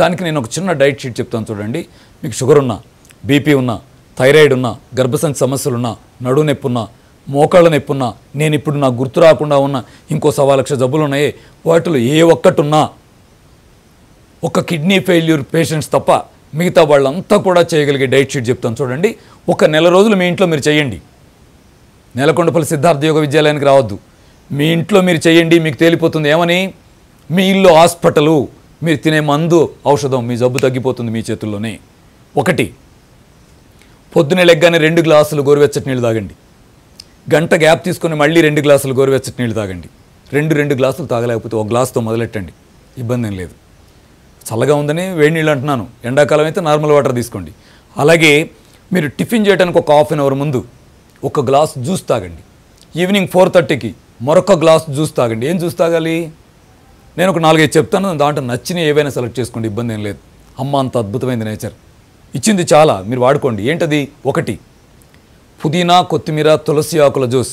దానికి నేను ఒక చిన్న డైట్ షీట్ చెప్తాను చూడండి మీకు షుగర్ ఉన్నా బీపీ ఉన్నా థైరాయిడ్ ఉన్నా గర్భసంచి సమస్యలున్నా నడు ఉన్నా మోకాళ్ళ నొప్పున్నా నేను ఇప్పుడు నాకు గుర్తు రాకుండా ఉన్న ఇంకో సవా లక్ష జబ్బులు ఉన్నాయి వాటిలో ఏ ఒక్కటి ఉన్నా ఒక కిడ్నీ ఫెయిల్యూర్ పేషెంట్స్ తప్ప మిగతా వాళ్ళంతా కూడా చేయగలిగే డైట్ షీట్ చెప్తాను చూడండి ఒక నెల రోజులు మీ ఇంట్లో మీరు చేయండి నెలకొండపల్లి సిద్ధార్థ యోగ విద్యాలయానికి రావద్దు మీ ఇంట్లో మీరు చేయండి మీకు తేలిపోతుంది ఏమని మీ ఇల్లు హాస్పిటలు మీరు తినే మందు ఔషధం మీ జబ్బు తగ్గిపోతుంది మీ చేతుల్లోనే ఒకటి పొద్దునే లెగ్గానే రెండు గ్లాసులు గోరువెచ్చటి నీళ్ళు తాగండి గంట గ్యాప్ తీసుకుని మళ్ళీ రెండు గ్లాసులు గోరువెచ్చటి నీళ్ళు తాగండి రెండు రెండు గ్లాసులు తాగలేకపోతే ఒక గ్లాసుతో మొదలెట్టండి ఇబ్బంది ఏం లేదు చల్లగా ఉందని వేడి నీళ్ళు అంటున్నాను ఎండాకాలం అయితే నార్మల్ వాటర్ తీసుకోండి అలాగే మీరు టిఫిన్ చేయడానికి ఒక హాఫ్ అన్ అవర్ ముందు ఒక గ్లాస్ జ్యూస్ తాగండి ఈవినింగ్ ఫోర్ థర్టీకి మరొక గ్లాస్ జ్యూస్ తాగండి ఏం జ్యూస్ తాగాలి నేను ఒక నాలుగైదు చెప్తాను దాంట్లో నచ్చిన ఏవైనా సెలెక్ట్ చేసుకోండి ఇబ్బంది ఏం లేదు అమ్మ అంత అద్భుతమైంది నేచర్ ఇచ్చింది చాలా మీరు వాడుకోండి ఏంటది ఒకటి పుదీనా కొత్తిమీర తులసి ఆకుల జ్యూస్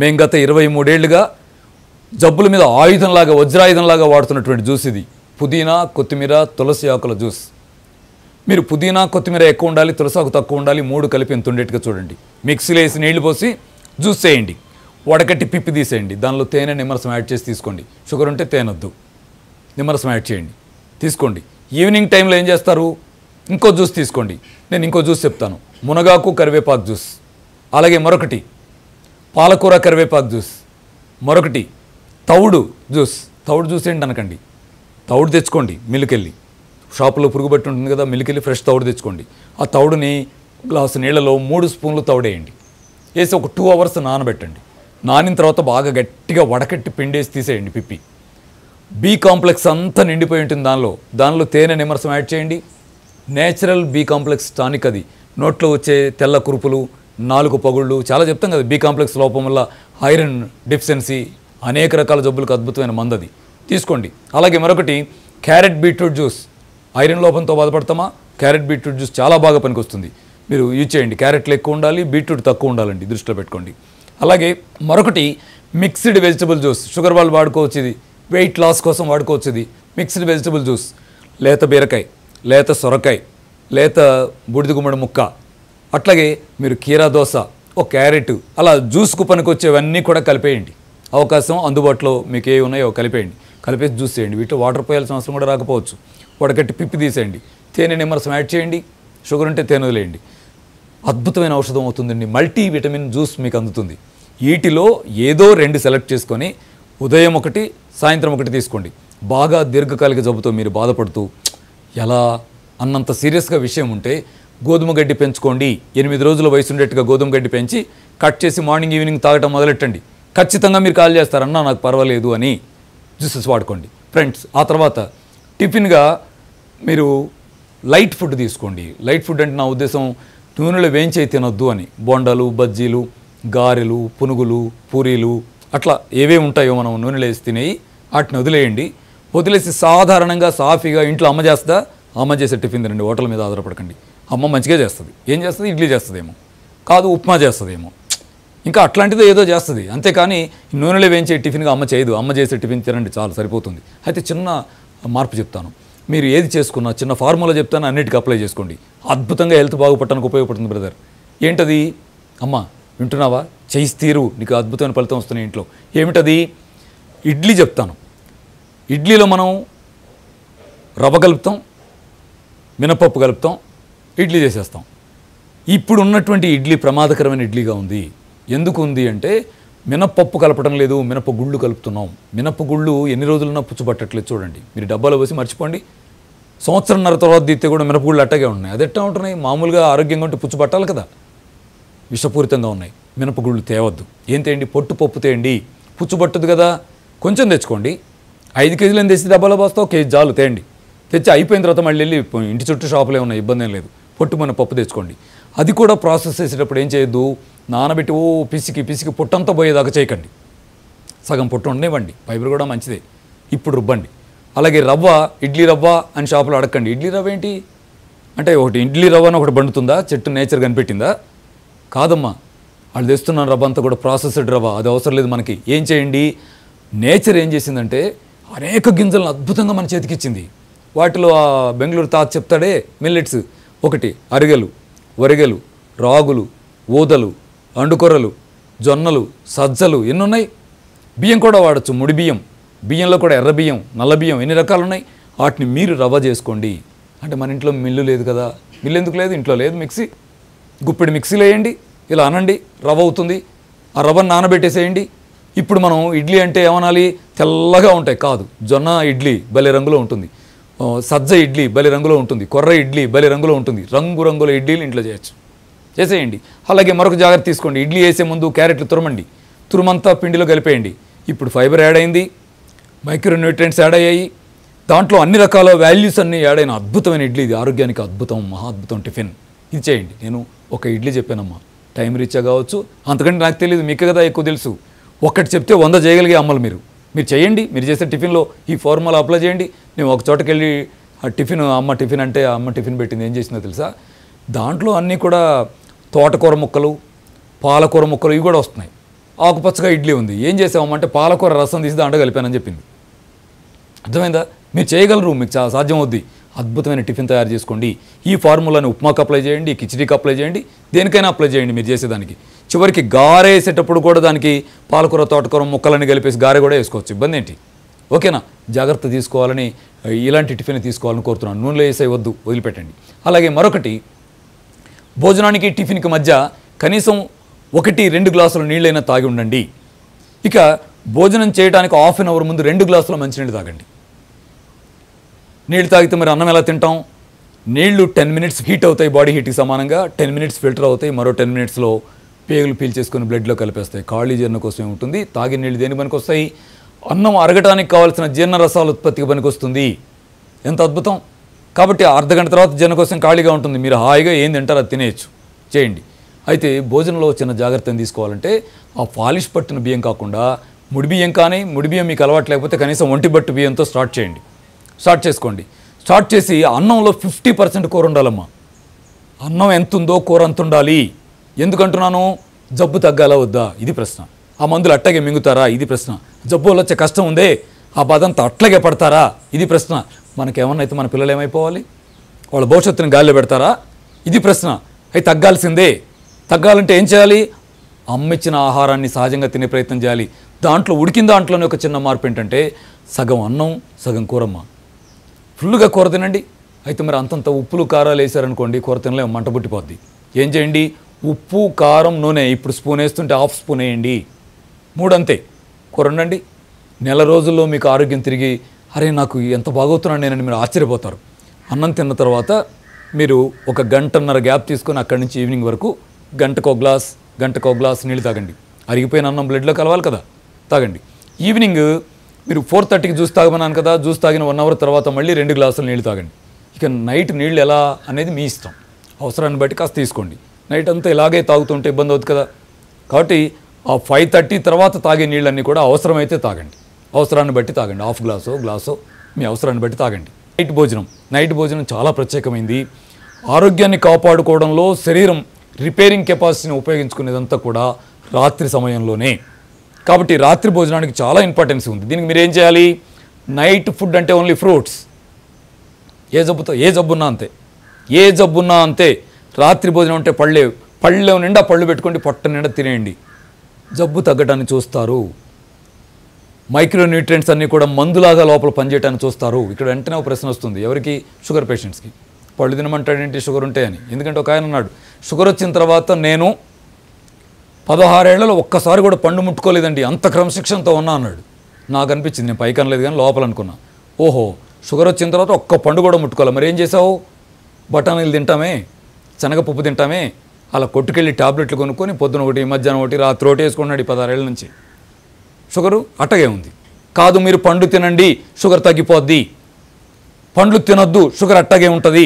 మేము గత ఇరవై మూడేళ్లుగా జబ్బుల మీద ఆయుధంలాగా వజ్రాయుధంలాగా వాడుతున్నటువంటి జ్యూస్ ఇది పుదీనా కొత్తిమీర తులసి ఆకుల జ్యూస్ మీరు పుదీనా కొత్తిమీర ఎక్కువ ఉండాలి తులసాకు తక్కువ ఉండాలి మూడు కలిపి ఎంత ఉండేట్టుగా చూడండి మిక్సీలో వేసి నీళ్లు పోసి జ్యూస్ చేయండి వడకట్టి పిప్పి తీసేయండి దానిలో తేనె నిమ్మరసం యాడ్ చేసి తీసుకోండి షుగర్ ఉంటే తేనొద్దు నిమ్మరసం యాడ్ చేయండి తీసుకోండి ఈవినింగ్ టైంలో ఏం చేస్తారు ఇంకో జ్యూస్ తీసుకోండి నేను ఇంకో జ్యూస్ చెప్తాను మునగాకు కరివేపాకు జ్యూస్ అలాగే మరొకటి పాలకూర కరివేపాకు జ్యూస్ మరొకటి తౌడు జ్యూస్ తౌడు జ్యూస్ ఏంటి అనకండి తౌడు తెచ్చుకోండి మిల్లుకెళ్ళి షాపులో పురుగు ఉంటుంది కదా వెళ్ళి ఫ్రెష్ తౌడు తెచ్చుకోండి ఆ తౌడుని గ్లాసు నీళ్ళలో మూడు స్పూన్లు తౌడేయండి వేసి ఒక టూ అవర్స్ నానబెట్టండి నానిన తర్వాత బాగా గట్టిగా వడకట్టి పిండేసి తీసేయండి పిప్పి బీ కాంప్లెక్స్ అంతా నిండిపోయి ఉంటుంది దానిలో దానిలో తేనె నిమర్సం యాడ్ చేయండి నేచురల్ బీ కాంప్లెక్స్ టానిక్ అది నోట్లో వచ్చే తెల్ల కురుపులు నాలుగు పగుళ్ళు చాలా చెప్తాం కదా బీ కాంప్లెక్స్ లోపం వల్ల ఐరన్ డిఫిషియన్సీ అనేక రకాల జబ్బులకు అద్భుతమైన మందది తీసుకోండి అలాగే మరొకటి క్యారెట్ బీట్రూట్ జ్యూస్ ఐరన్ లోపంతో బాధపడతామా క్యారెట్ బీట్రూట్ జ్యూస్ చాలా బాగా పనికొస్తుంది మీరు యూజ్ చేయండి క్యారెట్లు ఎక్కువ ఉండాలి బీట్రూట్ తక్కువ ఉండాలండి దృష్టిలో పెట్టుకోండి అలాగే మరొకటి మిక్స్డ్ వెజిటబుల్ జ్యూస్ షుగర్ వాళ్ళు వాడుకోవచ్చు ఇది వెయిట్ లాస్ కోసం వాడుకోవచ్చు ఇది మిక్స్డ్ వెజిటబుల్ జ్యూస్ లేత బీరకాయ లేత సొరకాయ లేత బుడిది గుమ్మడి ముక్క అట్లాగే మీరు కీరా దోశ ఓ క్యారెట్ అలా జ్యూస్కు వచ్చేవన్నీ కూడా కలిపేయండి అవకాశం అందుబాటులో మీకు ఏ ఉన్నాయో కలిపేయండి కలిపేసి జ్యూస్ చేయండి వీటిలో వాటర్ పోయాల్సిన అవసరం కూడా రాకపోవచ్చు వడకట్టి పిప్పి తీసేయండి తేనె నిమ్మరసం యాడ్ చేయండి షుగర్ ఉంటే తేనె వదిలేయండి అద్భుతమైన ఔషధం అవుతుందండి మల్టీ విటమిన్ జ్యూస్ మీకు అందుతుంది వీటిలో ఏదో రెండు సెలెక్ట్ చేసుకొని ఉదయం ఒకటి సాయంత్రం ఒకటి తీసుకోండి బాగా దీర్ఘకాలిక జబ్బుతో మీరు బాధపడుతూ ఎలా అన్నంత సీరియస్గా విషయం ఉంటే గోధుమ గడ్డి పెంచుకోండి ఎనిమిది రోజుల వయసు ఉండేట్టుగా గోధుమ గడ్డి పెంచి కట్ చేసి మార్నింగ్ ఈవినింగ్ తాగటం మొదలెట్టండి ఖచ్చితంగా మీరు కాల్ చేస్తారన్నా నాకు పర్వాలేదు అని జ్యూసెస్ వాడుకోండి ఫ్రెండ్స్ ఆ తర్వాత టిఫిన్గా మీరు లైట్ ఫుడ్ తీసుకోండి లైట్ ఫుడ్ అంటే నా ఉద్దేశం నూనెలో వేయించి తినొద్దు అని బొండలు బజ్జీలు గారెలు పునుగులు పూరీలు అట్లా ఏవే ఉంటాయో మనం నూనెలో వేసి తినేవి వాటిని వదిలేయండి వదిలేసి సాధారణంగా సాఫీగా ఇంట్లో అమ్మ చేస్తా అమ్మ చేసే టిఫిన్ తినండి హోటల్ మీద ఆధారపడకండి అమ్మ మంచిగా చేస్తుంది ఏం చేస్తుంది ఇడ్లీ చేస్తుందేమో కాదు ఉప్మా చేస్తుందేమో ఇంకా అట్లాంటిది ఏదో చేస్తుంది అంతేకాని నూనెలో వేయించే టిఫిన్గా అమ్మ చేయదు అమ్మ చేసే టిఫిన్ తినండి చాలు సరిపోతుంది అయితే చిన్న మార్పు చెప్తాను మీరు ఏది చేసుకున్నా చిన్న ఫార్ములా చెప్తాను అన్నిటికీ అప్లై చేసుకోండి అద్భుతంగా హెల్త్ బాగుపడటానికి ఉపయోగపడుతుంది బ్రదర్ ఏంటది అమ్మ వింటున్నావా చేయిస్తీరు నీకు అద్భుతమైన ఫలితం వస్తున్నాయి ఇంట్లో ఏమిటది ఇడ్లీ చెప్తాను ఇడ్లీలో మనం రవ్వ కలుపుతాం మినపప్పు కలుపుతాం ఇడ్లీ చేసేస్తాం ఇప్పుడు ఉన్నటువంటి ఇడ్లీ ప్రమాదకరమైన ఇడ్లీగా ఉంది ఎందుకు ఉంది అంటే మినపప్పు కలపడం లేదు గుళ్ళు కలుపుతున్నాం గుళ్ళు ఎన్ని రోజులున్నా పుచ్చుపట్టట్లేదు చూడండి మీరు డబ్బాలో పోసి మర్చిపోండి సంవత్సరంన్నర తర్వాత తీస్తే కూడా మినపగుళ్ళు అట్టగే ఉన్నాయి అది ఎట్టా ఉంటున్నాయి మామూలుగా ఆరోగ్యంగా ఉంటే పుచ్చుపట్టాలి కదా విషపూరితంగా ఉన్నాయి మినపగుళ్ళు తేవద్దు ఏం తేయండి పొట్టు పప్పు తేయండి పుచ్చుపట్టదు కదా కొంచెం తెచ్చుకోండి ఐదు కేజీలను తెచ్చి డబ్బాలో పోస్తావు కేజీ జాలు తేండి తెచ్చి అయిపోయిన తర్వాత మళ్ళీ వెళ్ళి ఇంటి చుట్టూ షాపులో ఏమన్నా ఇబ్బంది ఏం లేదు మన పప్పు తెచ్చుకోండి అది కూడా ప్రాసెస్ చేసేటప్పుడు ఏం చేయొద్దు నానబెట్టి ఓ పిసికి పిసికి పొట్టంతా పోయేదాకా చేయకండి సగం పొట్టు ఉండనివ్వండి ఫైబర్ కూడా మంచిదే ఇప్పుడు రుబ్బండి అలాగే రవ్వ ఇడ్లీ రవ్వ అని షాపులో అడగండి ఇడ్లీ రవ్వ ఏంటి అంటే ఒకటి ఇడ్లీ రవ్వ అని ఒకటి బండుతుందా చెట్టు నేచర్ కనిపెట్టిందా కాదమ్మా వాళ్ళు తెస్తున్నాను రవ్వ అంతా కూడా ప్రాసెస్డ్ రవ్వ అది అవసరం లేదు మనకి ఏం చేయండి నేచర్ ఏం చేసిందంటే అనేక గింజలను అద్భుతంగా మన చేతికి ఇచ్చింది వాటిలో బెంగళూరు తాత చెప్తాడే మిల్లెట్స్ ఒకటి అరిగెలు వరిగెలు రాగులు ఊదలు అండుకొరలు జొన్నలు సజ్జలు ఎన్నున్నాయి బియ్యం కూడా వాడచ్చు ముడి బియ్యం బియ్యంలో కూడా ఎర్ర బియ్యం నల్ల బియ్యం ఎన్ని రకాలు ఉన్నాయి వాటిని మీరు రవ్వ చేసుకోండి అంటే మన ఇంట్లో మిల్లు లేదు కదా మిల్లు ఎందుకు లేదు ఇంట్లో లేదు మిక్సీ గుప్పిడి మిక్సీలో వేయండి ఇలా అనండి రవ్వ అవుతుంది ఆ రవ్వను నానబెట్టేసేయండి ఇప్పుడు మనం ఇడ్లీ అంటే ఏమనాలి తెల్లగా ఉంటాయి కాదు జొన్న ఇడ్లీ బలి రంగులో ఉంటుంది సజ్జ ఇడ్లీ బలి రంగులో ఉంటుంది కొర్ర ఇడ్లీ బలి రంగులో ఉంటుంది రంగు రంగుల ఇడ్లీలు ఇంట్లో చేయొచ్చు చేసేయండి అలాగే మరొక జాగ్రత్త తీసుకోండి ఇడ్లీ వేసే ముందు క్యారెట్లు తురమండి తురుమంతా పిండిలో కలిపేయండి ఇప్పుడు ఫైబర్ యాడ్ అయింది మైక్రోన్యూట్రియంట్స్ యాడ్ అయ్యాయి దాంట్లో అన్ని రకాల వాల్యూస్ అన్నీ యాడ్ అయిన అద్భుతమైన ఇడ్లీ ఇది ఆరోగ్యానికి అద్భుతం మహా అద్భుతం టిఫిన్ ఇది చేయండి నేను ఒక ఇడ్లీ చెప్పానమ్మా టైం రీచ్ కావచ్చు అంతకంటే నాకు తెలియదు మీకు కదా ఎక్కువ తెలుసు ఒకటి చెప్తే వంద చేయగలిగే అమ్మలు మీరు మీరు చేయండి మీరు చేసే టిఫిన్లో ఈ ఫార్ములా అప్లై చేయండి నేను ఒక చోటకి వెళ్ళి టిఫిన్ అమ్మ టిఫిన్ అంటే అమ్మ టిఫిన్ పెట్టింది ఏం చేసిందో తెలుసా దాంట్లో అన్నీ కూడా తోటకూర ముక్కలు పాలకూర ముక్కలు ఇవి కూడా వస్తున్నాయి ఆకుపచ్చగా ఇడ్లీ ఉంది ఏం చేసామంటే పాలకూర రసం తీసి దాంట్లో కలిపానని చెప్పింది అర్థమైందా మీరు చేయగలరు మీకు చాలా సాధ్యం అవుద్ది అద్భుతమైన టిఫిన్ తయారు చేసుకోండి ఈ ఫార్ములాని ఉప్మాకి అప్లై చేయండి కిచిడీకి అప్లై చేయండి దేనికైనా అప్లై చేయండి మీరు చేసేదానికి చివరికి గారె వేసేటప్పుడు కూడా దానికి పాలకూర తోటకూర ముక్కలని కలిపేసి గారె కూడా వేసుకోవచ్చు ఇబ్బంది ఏంటి ఓకేనా జాగ్రత్త తీసుకోవాలని ఇలాంటి టిఫిన్ తీసుకోవాలని కోరుతున్నాను నూనెలో వేసే వద్దు వదిలిపెట్టండి అలాగే మరొకటి భోజనానికి టిఫిన్కి మధ్య కనీసం ఒకటి రెండు గ్లాసుల నీళ్ళైనా తాగి ఉండండి ఇక భోజనం చేయడానికి హాఫ్ అవర్ ముందు రెండు గ్లాసుల మంచినీళ్ళు తాగండి నీళ్ళు తాగితే మరి అన్నం ఎలా తింటాం నీళ్లు టెన్ మినిట్స్ హీట్ అవుతాయి బాడీ హీట్కి సమానంగా టెన్ మినిట్స్ ఫిల్టర్ అవుతాయి మరో టెన్ మినిట్స్లో పేగులు పీల్చేసుకొని బ్లడ్లో కలిపేస్తాయి ఖాళీ జీర్ణ కోసమే ఉంటుంది తాగి నీళ్ళు దేని పనికి వస్తాయి అన్నం అరగటానికి కావాల్సిన జీర్ణ రసాల ఉత్పత్తికి వస్తుంది ఎంత అద్భుతం కాబట్టి అర్ధ గంట తర్వాత జీర్ణ కోసం ఖాళీగా ఉంటుంది మీరు హాయిగా ఏం తింటారో అది తినేయచ్చు చేయండి అయితే భోజనంలో చిన్న జాగ్రత్తను తీసుకోవాలంటే ఆ పాలిష్ పట్టిన బియ్యం కాకుండా ముడి బియ్యం కానీ ముడి బియ్యం మీకు అలవాటు లేకపోతే కనీసం ఒంటి బట్టు బియ్యంతో స్టార్ట్ చేయండి స్టార్ట్ చేసుకోండి స్టార్ట్ చేసి అన్నంలో ఫిఫ్టీ పర్సెంట్ కూర ఉండాలమ్మా అన్నం ఎంత ఉందో కూర అంత ఉండాలి ఎందుకంటున్నాను జబ్బు తగ్గాలా వద్దా ఇది ప్రశ్న ఆ మందులు అట్టగే మింగుతారా ఇది ప్రశ్న జబ్బు వల్ల వచ్చే కష్టం ఉందే ఆ బాధంతా అట్లాగే పడతారా ఇది ప్రశ్న మనకేమన్నా అయితే మన పిల్లలు ఏమైపోవాలి వాళ్ళ భవిష్యత్తుని గాలిలో పెడతారా ఇది ప్రశ్న అవి తగ్గాల్సిందే తగ్గాలంటే ఏం చేయాలి అమ్మిచ్చిన ఆహారాన్ని సహజంగా తినే ప్రయత్నం చేయాలి దాంట్లో ఉడికిన దాంట్లోనే ఒక చిన్న మార్పు ఏంటంటే సగం అన్నం సగం కూరమ్మ ఫుల్గా కూర తినండి అయితే మరి అంతంత ఉప్పులు కారాలు వేసారనుకోండి కూర తినలేము మంట పుట్టిపోద్ది ఏం చేయండి ఉప్పు కారం నూనె ఇప్పుడు స్పూన్ వేస్తుంటే హాఫ్ స్పూన్ వేయండి మూడంతే కూరండి నెల రోజుల్లో మీకు ఆరోగ్యం తిరిగి అరే నాకు ఎంత బాగవుతున్నాను నేనని మీరు ఆశ్చర్యపోతారు అన్నం తిన్న తర్వాత మీరు ఒక గంటన్నర గ్యాప్ తీసుకొని అక్కడి నుంచి ఈవినింగ్ వరకు గంటకో గ్లాస్ గంటకో గ్లాస్ నీళ్ళు తాగండి అరిగిపోయిన అన్నం బ్లడ్లో కలవాలి కదా తాగండి ఈవినింగ్ మీరు ఫోర్ థర్టీకి జ్యూస్ తాగమన్నాను కదా జ్యూస్ తాగిన వన్ అవర్ తర్వాత మళ్ళీ రెండు గ్లాసులు నీళ్ళు తాగండి ఇక నైట్ నీళ్ళు ఎలా అనేది మీ ఇష్టం అవసరాన్ని బట్టి కాస్త తీసుకోండి నైట్ అంతా ఇలాగే తాగుతుంటే ఇబ్బంది అవుతుంది కదా కాబట్టి ఆ ఫైవ్ థర్టీ తర్వాత తాగే నీళ్ళన్నీ కూడా అవసరమైతే తాగండి అవసరాన్ని బట్టి తాగండి హాఫ్ గ్లాసో గ్లాసో మీ అవసరాన్ని బట్టి తాగండి నైట్ భోజనం నైట్ భోజనం చాలా ప్రత్యేకమైంది ఆరోగ్యాన్ని కాపాడుకోవడంలో శరీరం రిపేరింగ్ కెపాసిటీని ఉపయోగించుకునేదంతా కూడా రాత్రి సమయంలోనే కాబట్టి రాత్రి భోజనానికి చాలా ఇంపార్టెన్స్ ఉంది దీనికి మీరు ఏం చేయాలి నైట్ ఫుడ్ అంటే ఓన్లీ ఫ్రూట్స్ ఏ జబ్బుతో ఏ జబ్బున్నా అంతే ఏ జబ్బున్నా అంతే రాత్రి భోజనం ఉంటే పళ్ళే పళ్ళు నిండా పళ్ళు పెట్టుకోండి పొట్ట నిండా తినేయండి జబ్బు తగ్గటాన్ని చూస్తారు మైక్రోన్యూట్రియంట్స్ అన్నీ కూడా మందులాగా లోపల పనిచేయటాన్ని చూస్తారు ఇక్కడ వెంటనే ఒక ప్రశ్న వస్తుంది ఎవరికి షుగర్ పేషెంట్స్కి పళ్ళు తినమంటాడేంటి షుగర్ ఉంటాయని ఎందుకంటే ఒక ఆయన అన్నాడు షుగర్ వచ్చిన తర్వాత నేను పదహారేళ్లలో ఒక్కసారి కూడా పండు ముట్టుకోలేదండి అంత క్రమశిక్షణతో ఉన్నా అన్నాడు నాకు అనిపించింది నేను పైకి అనలేదు కానీ లోపల అనుకున్నా ఓహో షుగర్ వచ్చిన తర్వాత ఒక్క పండు కూడా ముట్టుకోవాలి మరి ఏం చేసావు బఠానీలు తింటామే శనగపప్పు తింటామే అలా కొట్టుకెళ్ళి టాబ్లెట్లు కొనుక్కొని పొద్దున ఒకటి మధ్యాహ్నం ఒకటి రాత్రి ఒకటి వేసుకున్నాడు ఈ పదహారేళ్ళ నుంచి షుగరు అట్టగే ఉంది కాదు మీరు పండు తినండి షుగర్ తగ్గిపోద్ది పండ్లు తినొద్దు షుగర్ అట్టగే ఉంటుంది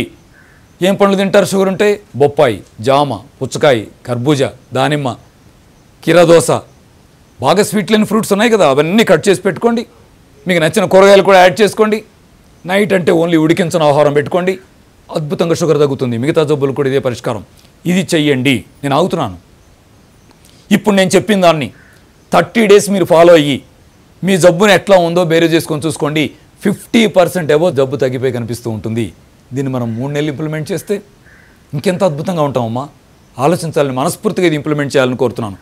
ఏం పండ్లు తింటారు షుగర్ ఉంటే బొప్పాయి జామ పుచ్చకాయ కర్బూజ దానిమ్మ కిరదోస బాగా స్వీట్ లేని ఫ్రూట్స్ ఉన్నాయి కదా అవన్నీ కట్ చేసి పెట్టుకోండి మీకు నచ్చిన కూరగాయలు కూడా యాడ్ చేసుకోండి నైట్ అంటే ఓన్లీ ఉడికించిన ఆహారం పెట్టుకోండి అద్భుతంగా షుగర్ తగ్గుతుంది మిగతా జబ్బులు కూడా ఇదే పరిష్కారం ఇది చెయ్యండి నేను ఆగుతున్నాను ఇప్పుడు నేను చెప్పిన దాన్ని థర్టీ డేస్ మీరు ఫాలో అయ్యి మీ జబ్బును ఎట్లా ఉందో బేరే చేసుకొని చూసుకోండి ఫిఫ్టీ పర్సెంట్ ఏవో జబ్బు తగ్గిపోయి కనిపిస్తూ ఉంటుంది దీన్ని మనం మూడు నెలలు ఇంప్లిమెంట్ చేస్తే ఇంకెంత అద్భుతంగా ఉంటామమ్మా ఆలోచించాలని మనస్ఫూర్తిగా ఇది ఇంప్లిమెంట్ చేయాలని కోరుతున్నాను